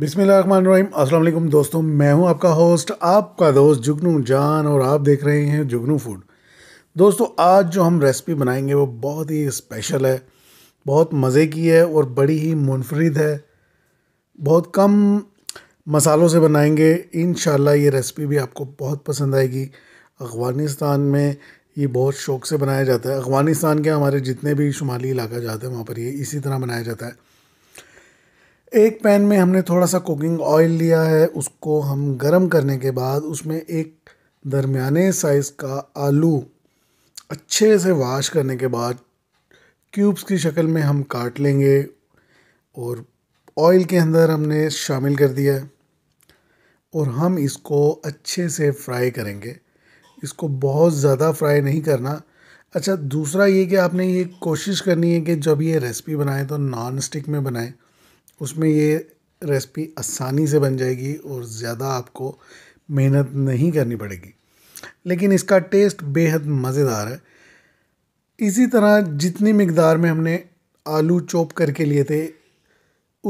बिसमीम अस्सलाम दोस्तों मैं हूं आपका होस्ट आपका दोस्त जुगनू जान और आप देख रहे हैं जुगनू फूड दोस्तों आज जो हम रेसिपी बनाएंगे वो बहुत ही स्पेशल है बहुत मज़े की है और बड़ी ही मुनफरद है बहुत कम मसालों से बनाएंगे इन ये रेसिपी भी आपको बहुत पसंद आएगी अफ़गानिस्तान में ये बहुत शौक़ से बनाया जाता है अफ़गानिस्तान के हमारे जितने भी शुमाली इलाका जाते हैं वहाँ पर ये इसी तरह बनाया जाता है एक पैन में हमने थोड़ा सा कुकिंग ऑयल लिया है उसको हम गरम करने के बाद उसमें एक दरमियाने साइज़ का आलू अच्छे से वाश करने के बाद क्यूब्स की शक्ल में हम काट लेंगे और ऑयल के अंदर हमने शामिल कर दिया है और हम इसको अच्छे से फ्राई करेंगे इसको बहुत ज़्यादा फ्राई नहीं करना अच्छा दूसरा ये कि आपने ये कोशिश करनी है कि जब ये रेसिपी बनाएं तो नॉन स्टिक में बनाएं उसमें ये रेसिपी आसानी से बन जाएगी और ज़्यादा आपको मेहनत नहीं करनी पड़ेगी लेकिन इसका टेस्ट बेहद मज़ेदार है इसी तरह जितनी मकदार में हमने आलू चॉप करके लिए थे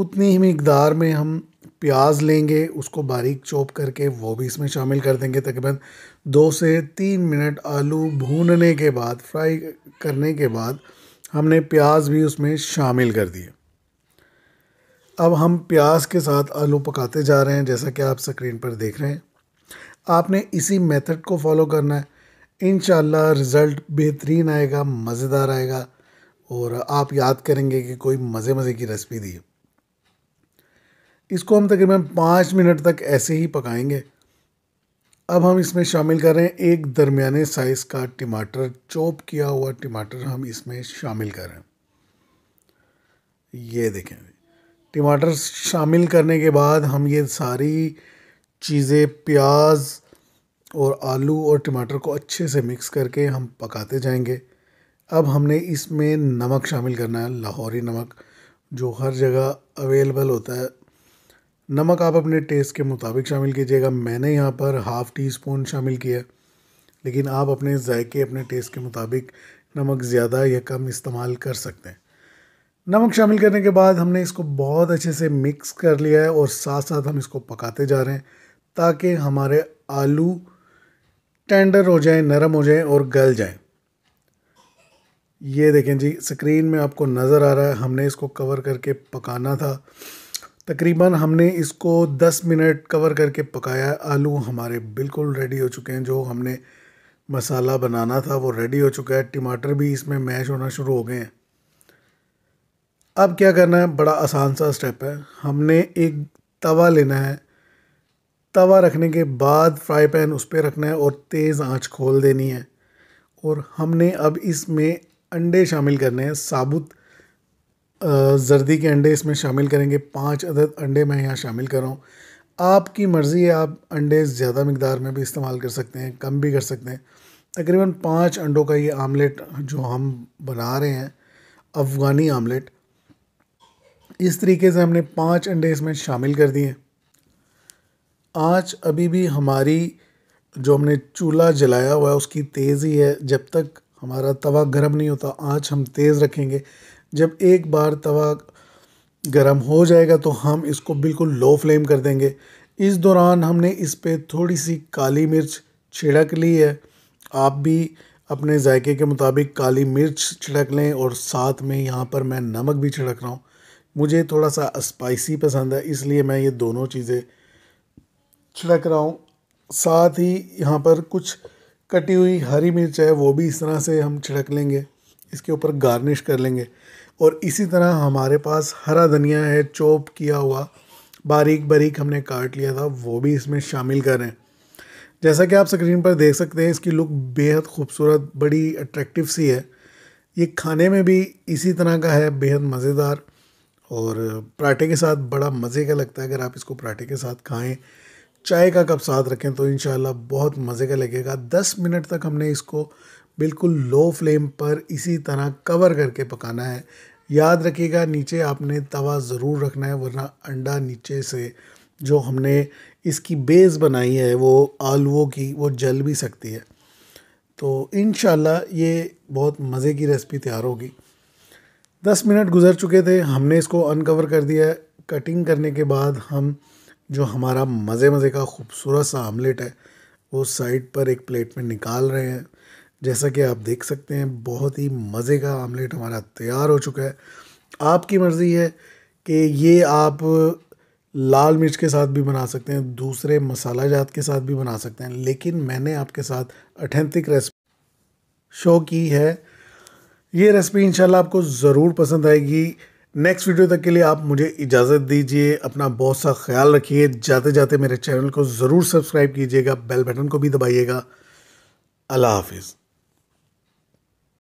उतनी ही मकदार में हम प्याज लेंगे उसको बारीक चॉप करके वो भी इसमें शामिल कर देंगे तकरीबन दो से तीन मिनट आलू भूनने के बाद फ्राई करने के बाद हमने प्याज भी उसमें शामिल कर दिए अब हम प्याज के साथ आलू पकाते जा रहे हैं जैसा कि आप स्क्रीन पर देख रहे हैं आपने इसी मेथड को फॉलो करना है इन रिज़ल्ट बेहतरीन आएगा मज़ेदार आएगा और आप याद करेंगे कि कोई मज़े मज़े की रेसिपी दी इसको हम तकरीबन पाँच मिनट तक ऐसे ही पकाएंगे अब हम इसमें शामिल कर रहे हैं एक दरमियाने साइज़ का टमाटर चॉप किया हुआ टमाटर हम इसमें शामिल कर रहे हैं ये देखें टमाटर शामिल करने के बाद हम ये सारी चीज़ें प्याज और आलू और टमाटर को अच्छे से मिक्स करके हम पकाते जाएंगे अब हमने इसमें नमक शामिल करना है लाहौरी नमक जो हर जगह अवेलेबल होता है नमक आप अपने टेस्ट के मुताबिक शामिल कीजिएगा मैंने यहाँ पर हाफ़ टी स्पून शामिल किया लेकिन आप अपने जायके अपने टेस्ट के मुताबिक नमक ज़्यादा या कम इस्तेमाल कर सकते हैं नमक शामिल करने के बाद हमने इसको बहुत अच्छे से मिक्स कर लिया है और साथ साथ हम इसको पकाते जा रहे हैं ताकि हमारे आलू टेंडर हो जाए नरम हो जाएं और गल जाएं ये देखें जी स्क्रीन में आपको नज़र आ रहा है हमने इसको कवर करके पकाना था तकरीबन हमने इसको 10 मिनट कवर करके पकाया है आलू हमारे बिल्कुल रेडी हो चुके हैं जो हमने मसाला बनाना था वो रेडी हो चुका है टमाटर भी इसमें मैश होना शुरू हो गए हैं अब क्या करना है बड़ा आसान सा स्टेप है हमने एक तवा लेना है तवा रखने के बाद फ्राई पैन उस पर रखना है और तेज़ आंच खोल देनी है और हमने अब इसमें अंडे शामिल करने हैं साबुत जर्दी के अंडे इसमें शामिल करेंगे पाँच अदद अंडे मैं यहाँ शामिल कर रहा हूँ आपकी मर्ज़ी है आप अंडे ज़्यादा मकदार में भी इस्तेमाल कर सकते हैं कम भी कर सकते हैं तकरीबन पाँच अंडों का ये आमलेट जो हम बना रहे हैं अफ़गानी आमलेट इस तरीके से हमने पांच अंडे इसमें शामिल कर दिए आज अभी भी हमारी जो हमने चूल्हा जलाया हुआ है उसकी तेज़ ही है जब तक हमारा तवा गर्म नहीं होता आँच हम तेज़ रखेंगे जब एक बार तवा गर्म हो जाएगा तो हम इसको बिल्कुल लो फ्लेम कर देंगे इस दौरान हमने इस पर थोड़ी सी काली मिर्च छिड़क ली है आप भी अपने जायके के मुताबिक काली मिर्च छिड़क लें और साथ में यहाँ पर मैं नमक भी छिड़क रहा हूँ मुझे थोड़ा सा स्पाइसी पसंद है इसलिए मैं ये दोनों चीज़ें छिड़क रहा हूँ साथ ही यहाँ पर कुछ कटी हुई हरी मिर्च है वो भी इस तरह से हम छिड़क लेंगे इसके ऊपर गार्निश कर लेंगे और इसी तरह हमारे पास हरा धनिया है चॉप किया हुआ बारीक बारीक हमने काट लिया था वो भी इसमें शामिल करें जैसा कि आप स्क्रीन पर देख सकते हैं इसकी लुक बेहद खूबसूरत बड़ी अट्रैक्टिव सी है ये खाने में भी इसी तरह का है बेहद मज़ेदार और पराठे के साथ बड़ा मज़े का लगता है अगर आप इसको पराठे के साथ खाएं चाय का कप साथ रखें तो इन बहुत मज़े का लगेगा दस मिनट तक हमने इसको बिल्कुल लो फ्लेम पर इसी तरह कवर करके पकाना है याद रखिएगा नीचे आपने तवा ज़रूर रखना है वरना अंडा नीचे से जो हमने इसकी बेस बनाई है वो आलूओं की वो जल भी सकती है तो इन ये बहुत मज़े की रेसिपी तैयार होगी दस मिनट गुजर चुके थे हमने इसको अनकवर कर दिया कटिंग करने के बाद हम जो हमारा मज़े मज़े का खूबसूरत सा आमलेट है वो साइड पर एक प्लेट में निकाल रहे हैं जैसा कि आप देख सकते हैं बहुत ही मज़े का आमलेट हमारा तैयार हो चुका है आपकी मर्ज़ी है कि ये आप लाल मिर्च के साथ भी बना सकते हैं दूसरे मसाला जात के साथ भी बना सकते हैं लेकिन मैंने आपके साथ अथेंटिक रेसिपी शो की है ये रेसिपी इंशाल्लाह आपको ज़रूर पसंद आएगी नेक्स्ट वीडियो तक के लिए आप मुझे इजाज़त दीजिए अपना बहुत सा ख्याल रखिए जाते जाते मेरे चैनल को ज़रूर सब्सक्राइब कीजिएगा बेल बटन को भी दबाइएगा अल्लाह हाफिज़